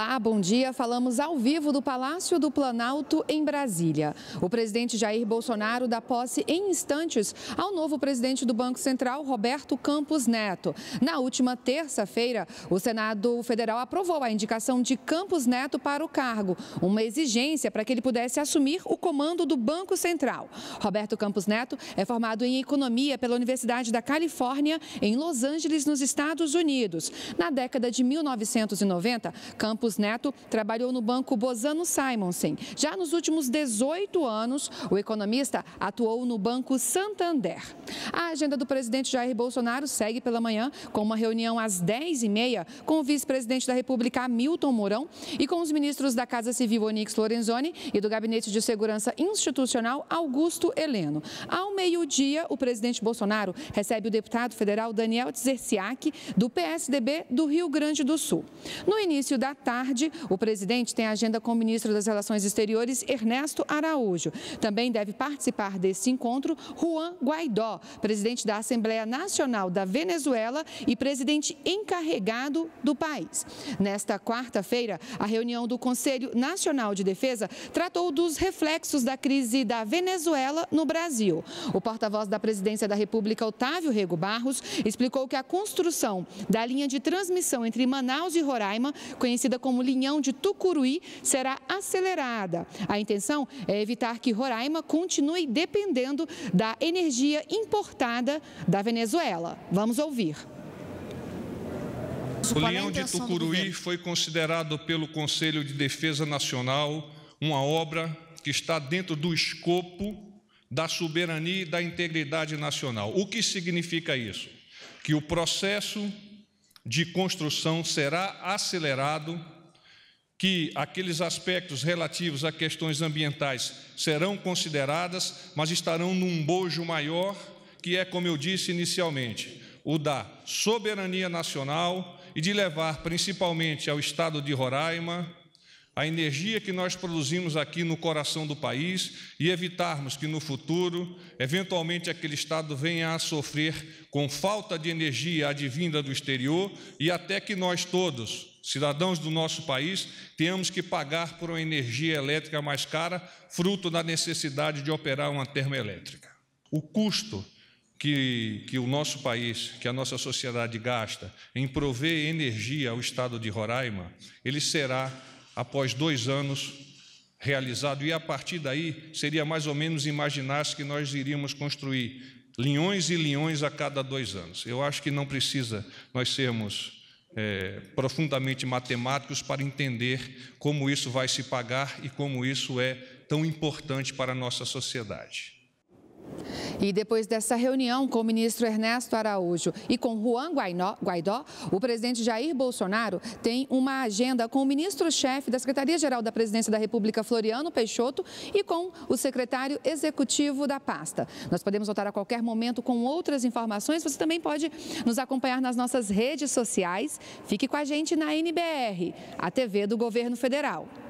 Olá, bom dia. Falamos ao vivo do Palácio do Planalto, em Brasília. O presidente Jair Bolsonaro dá posse em instantes ao novo presidente do Banco Central, Roberto Campos Neto. Na última terça-feira, o Senado Federal aprovou a indicação de Campos Neto para o cargo, uma exigência para que ele pudesse assumir o comando do Banco Central. Roberto Campos Neto é formado em Economia pela Universidade da Califórnia, em Los Angeles, nos Estados Unidos. Na década de 1990, Campos Campos Neto trabalhou no banco Bozano Simonsen. Já nos últimos 18 anos, o economista atuou no Banco Santander. A agenda do presidente Jair Bolsonaro segue pela manhã com uma reunião às 10h30 com o vice-presidente da República, Hamilton Mourão, e com os ministros da Casa Civil, Onix Lorenzoni, e do Gabinete de Segurança Institucional, Augusto Heleno. Ao meio-dia, o presidente Bolsonaro recebe o deputado federal Daniel Tzerciak, do PSDB do Rio Grande do Sul. No início da tarde, tarde, o presidente tem agenda com o ministro das Relações Exteriores, Ernesto Araújo. Também deve participar desse encontro Juan Guaidó, presidente da Assembleia Nacional da Venezuela e presidente encarregado do país. Nesta quarta-feira, a reunião do Conselho Nacional de Defesa tratou dos reflexos da crise da Venezuela no Brasil. O porta-voz da Presidência da República, Otávio Rego Barros, explicou que a construção da linha de transmissão entre Manaus e Roraima, conhecida como como Linhão de Tucuruí será acelerada. A intenção é evitar que Roraima continue dependendo da energia importada da Venezuela. Vamos ouvir. O é linhão de Tucuruí foi considerado pelo Conselho de Defesa Nacional uma obra que está dentro do escopo da soberania e da integridade nacional. O que significa isso? Que o processo de construção será acelerado que aqueles aspectos relativos a questões ambientais serão consideradas, mas estarão num bojo maior, que é, como eu disse inicialmente, o da soberania nacional e de levar principalmente ao estado de Roraima, a energia que nós produzimos aqui no coração do país e evitarmos que no futuro, eventualmente, aquele Estado venha a sofrer com falta de energia advinda do exterior e até que nós todos, cidadãos do nosso país, tenhamos que pagar por uma energia elétrica mais cara, fruto da necessidade de operar uma termoelétrica. O custo que, que, o nosso país, que a nossa sociedade gasta em prover energia ao estado de Roraima, ele será após dois anos realizado, e a partir daí seria mais ou menos imaginar-se que nós iríamos construir linhões e linhões a cada dois anos. Eu acho que não precisa nós sermos é, profundamente matemáticos para entender como isso vai se pagar e como isso é tão importante para a nossa sociedade. E depois dessa reunião com o ministro Ernesto Araújo e com Juan Guaidó, o presidente Jair Bolsonaro tem uma agenda com o ministro-chefe da Secretaria-Geral da Presidência da República, Floriano Peixoto, e com o secretário executivo da pasta. Nós podemos voltar a qualquer momento com outras informações. Você também pode nos acompanhar nas nossas redes sociais. Fique com a gente na NBR, a TV do Governo Federal.